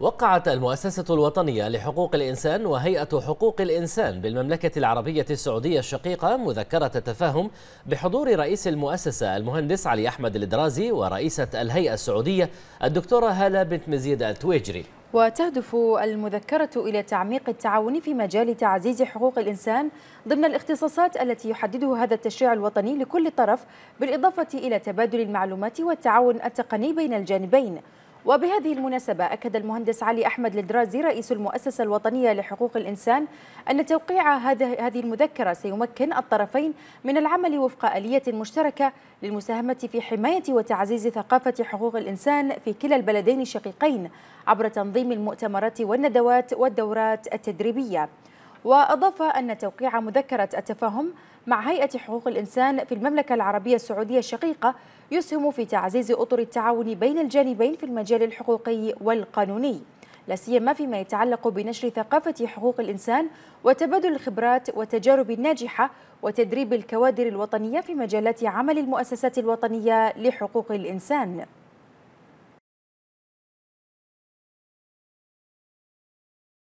وقعت المؤسسة الوطنية لحقوق الإنسان وهيئة حقوق الإنسان بالمملكة العربية السعودية الشقيقة مذكرة تفاهم بحضور رئيس المؤسسة المهندس علي أحمد الدرازي ورئيسة الهيئة السعودية الدكتورة هالة بنت مزيد التويجري وتهدف المذكرة إلى تعميق التعاون في مجال تعزيز حقوق الإنسان ضمن الاختصاصات التي يحددها هذا التشريع الوطني لكل طرف بالإضافة إلى تبادل المعلومات والتعاون التقني بين الجانبين وبهذه المناسبة أكد المهندس علي أحمد الدرازي رئيس المؤسسة الوطنية لحقوق الإنسان أن توقيع هذه المذكرة سيمكن الطرفين من العمل وفق آلية مشتركة للمساهمة في حماية وتعزيز ثقافة حقوق الإنسان في كلا البلدين الشقيقين عبر تنظيم المؤتمرات والندوات والدورات التدريبية وأضاف أن توقيع مذكرة التفاهم مع هيئة حقوق الإنسان في المملكة العربية السعودية الشقيقة يسهم في تعزيز أطر التعاون بين الجانبين في المجال الحقوقي والقانوني لا سيما فيما يتعلق بنشر ثقافة حقوق الإنسان وتبادل الخبرات والتجارب الناجحة وتدريب الكوادر الوطنية في مجالات عمل المؤسسات الوطنية لحقوق الإنسان